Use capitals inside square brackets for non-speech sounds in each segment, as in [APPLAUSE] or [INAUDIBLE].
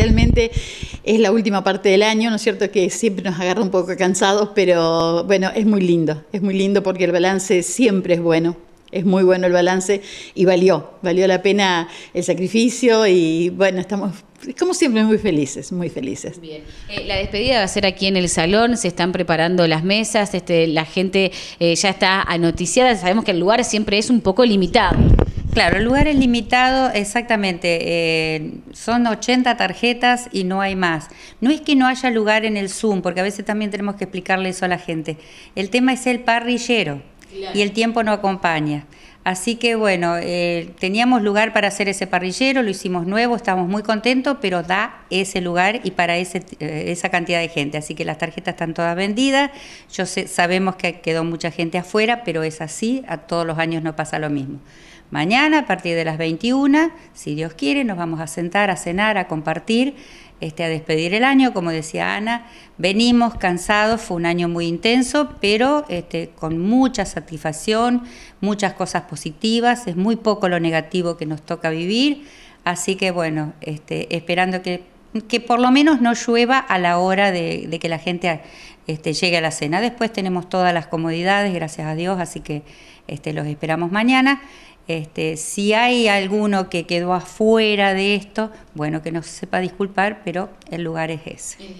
realmente es la última parte del año, ¿no es cierto? Que siempre nos agarra un poco cansados, pero bueno, es muy lindo, es muy lindo porque el balance siempre es bueno. Es muy bueno el balance y valió, valió la pena el sacrificio y bueno, estamos como siempre, muy felices, muy felices. Bien. Eh, la despedida va a ser aquí en el salón, se están preparando las mesas, este, la gente eh, ya está anoticiada, sabemos que el lugar siempre es un poco limitado. Claro, el lugar es limitado, exactamente. Eh, son 80 tarjetas y no hay más. No es que no haya lugar en el Zoom, porque a veces también tenemos que explicarle eso a la gente. El tema es el parrillero y el tiempo no acompaña. Así que bueno, eh, teníamos lugar para hacer ese parrillero, lo hicimos nuevo, estamos muy contentos, pero da ese lugar y para ese, eh, esa cantidad de gente. Así que las tarjetas están todas vendidas. Yo sabemos que quedó mucha gente afuera, pero es así, a todos los años no pasa lo mismo. Mañana a partir de las 21, si Dios quiere, nos vamos a sentar a cenar, a compartir, este, a despedir el año, como decía Ana, venimos cansados, fue un año muy intenso, pero este, con mucha satisfacción, muchas cosas positivas, es muy poco lo negativo que nos toca vivir, así que bueno, este, esperando que, por lo menos no llueva a la hora de, que la gente este, llegue a la cena. Después tenemos todas las comodidades, gracias a Dios, así que los esperamos mañana. Este, si hay alguno que quedó afuera de esto, bueno, que no sepa disculpar, pero el lugar es ese. Es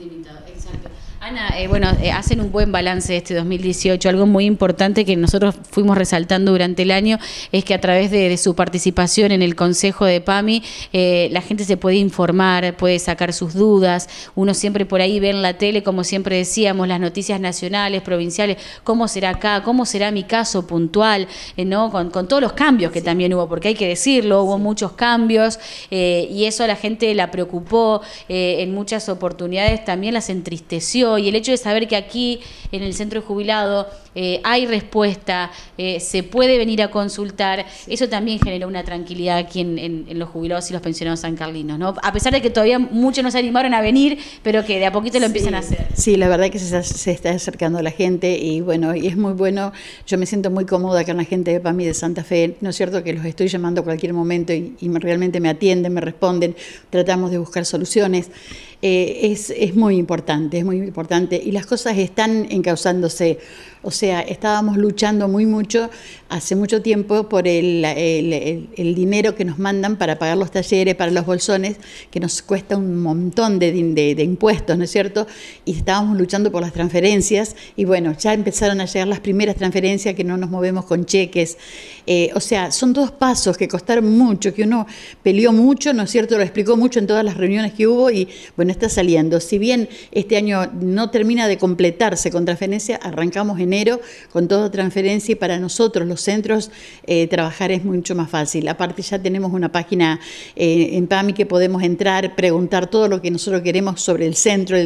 exacto. Ana, eh, bueno, eh, hacen un buen balance de este 2018. Algo muy importante que nosotros fuimos resaltando durante el año es que a través de, su participación en el Consejo de PAMI, eh, la gente se puede informar, puede sacar sus dudas. Uno siempre por ahí ve en la tele, como siempre decíamos, las noticias nacionales, provinciales, cómo será acá, cómo será mi caso puntual, ¿no? con todos los cambios que también hubo, porque hay que decirlo, hubo muchos cambios eh, y eso a la gente la preocupó eh, en muchas oportunidades, también las entristeció y el hecho de saber que aquí en el centro de jubilado eh, hay respuesta, eh, se puede venir a consultar. Eso también generó una tranquilidad aquí en, los jubilados y los pensionados sancarlinos, ¿no? A pesar de que todavía muchos no se animaron a venir, pero que de a poquito lo empiezan a hacer. Sí, la verdad es que se, está acercando la gente y bueno, y es muy bueno. Yo me siento muy cómoda con la gente de PAMI de Santa Fe, ¿no es cierto? Que los estoy llamando a cualquier momento y, y realmente me atienden, me responden, tratamos de buscar soluciones. Eh, es, muy importante, es muy importante. Y las cosas están encauzándose. O sea, estábamos luchando muy mucho hace mucho tiempo por el, dinero que nos mandan para pagar los talleres, para los bolsones, que nos cuesta un montón de, impuestos, ¿no es cierto? Y estábamos luchando por las transferencias y bueno, ya empezaron a llegar las primeras transferencias que no nos movemos con cheques. Eh, o sea, son dos pasos que costaron mucho, que uno peleó mucho, ¿no es cierto? Lo explicó mucho en todas las reuniones que hubo y bueno, está saliendo. Si bien este año no termina de completarse con transferencia, arrancamos enero con toda transferencia y para nosotros los centros eh, trabajar es mucho más fácil. Aparte ya tenemos una página eh, en PAMI que podemos entrar, preguntar todo lo que nosotros queremos sobre el centro,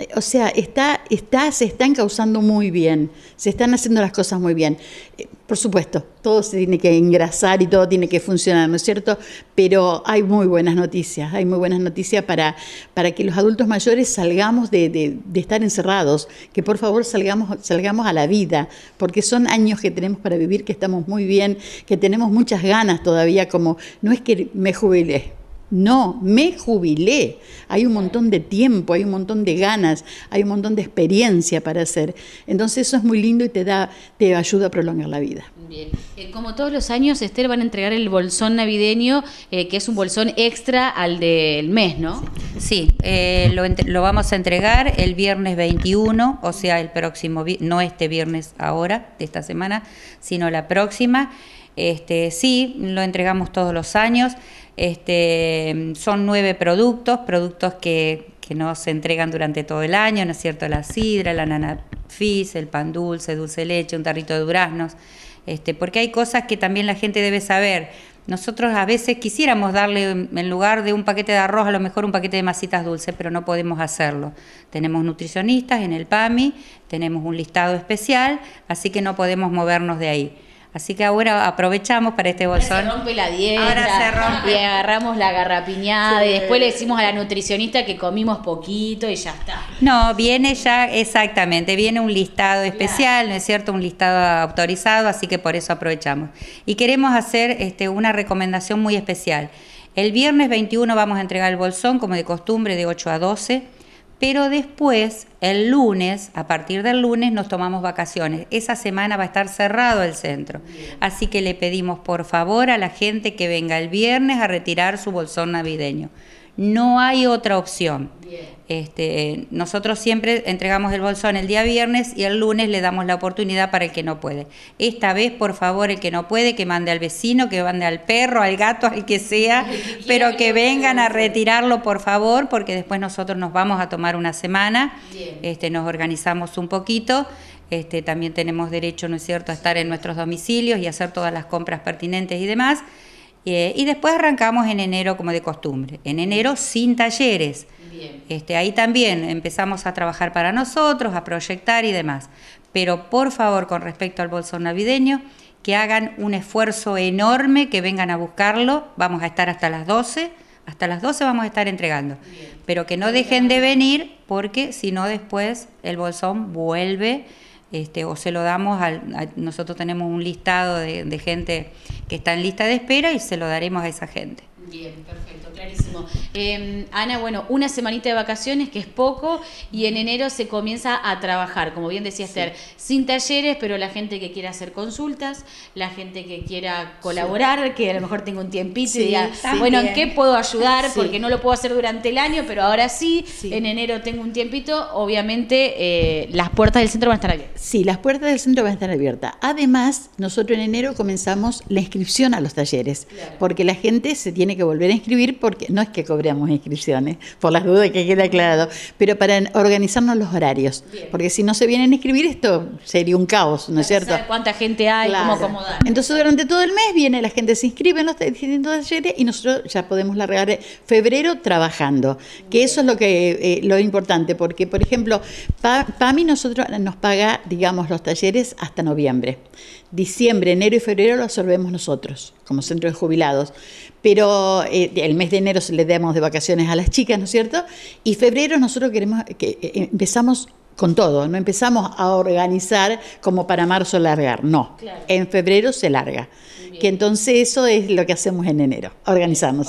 eh, o sea, está, está, se están causando muy bien, se están haciendo las cosas muy bien. Eh, por supuesto, todo se tiene que engrasar y todo tiene que funcionar, ¿no es cierto? Pero hay muy buenas noticias, hay muy buenas noticias para, que los adultos mayores salgamos de, de, estar encerrados, que por favor salgamos, salgamos a la vida, porque son años que tenemos para vivir, que estamos muy bien, que tenemos muchas ganas todavía, como no es que me jubilé, no, me jubilé. Hay un montón de tiempo, hay un montón de ganas, hay un montón de experiencia para hacer. Entonces eso es muy lindo y te da, te ayuda a prolongar la vida. Bien. Eh, como todos los años, Esther van a entregar el bolsón navideño, eh, que es un bolsón extra al del mes, ¿no? Sí, eh, lo, vamos a entregar el viernes 21, o sea, el próximo, no este viernes ahora, de esta semana, sino la próxima. Este, sí, lo entregamos todos los años. Este, son nueve productos, productos que, no se entregan durante todo el año, ¿no es cierto? La sidra, la nanafis, el pan dulce, dulce leche, un tarrito de duraznos, este, porque hay cosas que también la gente debe saber. Nosotros a veces quisiéramos darle, en lugar de un paquete de arroz, a lo mejor un paquete de masitas dulces, pero no podemos hacerlo. Tenemos nutricionistas en el PAMI, tenemos un listado especial, así que no podemos movernos de ahí. Así que ahora aprovechamos para este bolsón. Ahora se rompe la dieta. Ahora se [LAUGHS] rompe. agarramos la garrapiñada. Y después le decimos a la nutricionista que comimos poquito y ya está. No, viene ya, exactamente. Viene un listado especial, ¿no es cierto? Un listado autorizado, así que por eso aprovechamos. Y queremos hacer este, una recomendación muy especial. El viernes 21 vamos a entregar el bolsón, como de costumbre, de 8 a 12 pero después, el lunes, a partir del lunes, nos tomamos vacaciones. Esa semana va a estar cerrado el centro. Así que le pedimos por favor a la gente que venga el viernes a retirar su bolsón navideño. No hay otra opción. Este, eh, nosotros siempre entregamos el bolsón el día viernes y el lunes le damos la oportunidad para el que no puede. Esta vez, por favor, el que no puede, que mande al vecino, que mande al perro, al gato, al que sea, [LAUGHS] pero que vengan a retirarlo, por favor, porque después nosotros nos vamos a tomar una semana, este, nos organizamos un poquito. Este, también tenemos derecho, ¿no es cierto?, a estar en nuestros domicilios y hacer todas las compras pertinentes y demás. Eh, y después arrancamos en enero como de costumbre. En enero sin talleres. Este, ahí también empezamos a trabajar para nosotros, a proyectar y demás. Pero por favor, con respecto al bolsón navideño, que hagan un esfuerzo enorme, que vengan a buscarlo. Vamos a estar hasta las 12. Hasta las 12 vamos a estar entregando. Pero que no dejen de venir porque si no después el bolsón vuelve este, o se lo damos, nosotros tenemos un listado de gente que está en lista de espera y se lo daremos a esa gente. Bien, perfecto. Em, Ana, bueno, una semanita de vacaciones, que es poco, y en enero se comienza a trabajar, como bien decía sin talleres, pero la gente que quiera hacer consultas, la gente que quiera colaborar, que a lo mejor tenga un tiempito y diga, bueno, ¿en qué puedo ayudar? Porque no lo puedo hacer durante el año, pero ahora sí, en enero tengo un tiempito, obviamente eh, las puertas del centro van a estar abiertas. Sí, las puertas del centro van a estar abiertas. Además, nosotros en enero comenzamos la inscripción a los talleres, porque la gente se tiene que volver a inscribir porque no es que inscripciones, por las dudas que queda aclarado, pero para organizarnos los horarios, porque si no se vienen a inscribir esto sería un caos, ¿no es cierto? ¿Cuánta gente hay? ¿Cómo acomodar? Entonces durante todo el mes viene la gente, se inscribe en los talleres y nosotros ya podemos largar febrero trabajando, que eso es lo que eh, lo importante, porque por ejemplo, para PAMI nosotros nos paga, digamos, los talleres hasta noviembre. Diciembre, enero y febrero lo absorbemos nosotros como centro de jubilados pero eh, el mes de enero le damos de vacaciones a las chicas, ¿no es cierto? Y febrero nosotros queremos que eh, eh, empezamos con todo, no empezamos a organizar como para marzo largar, no, en febrero se larga, que entonces eso es lo que hacemos en enero, organizamos.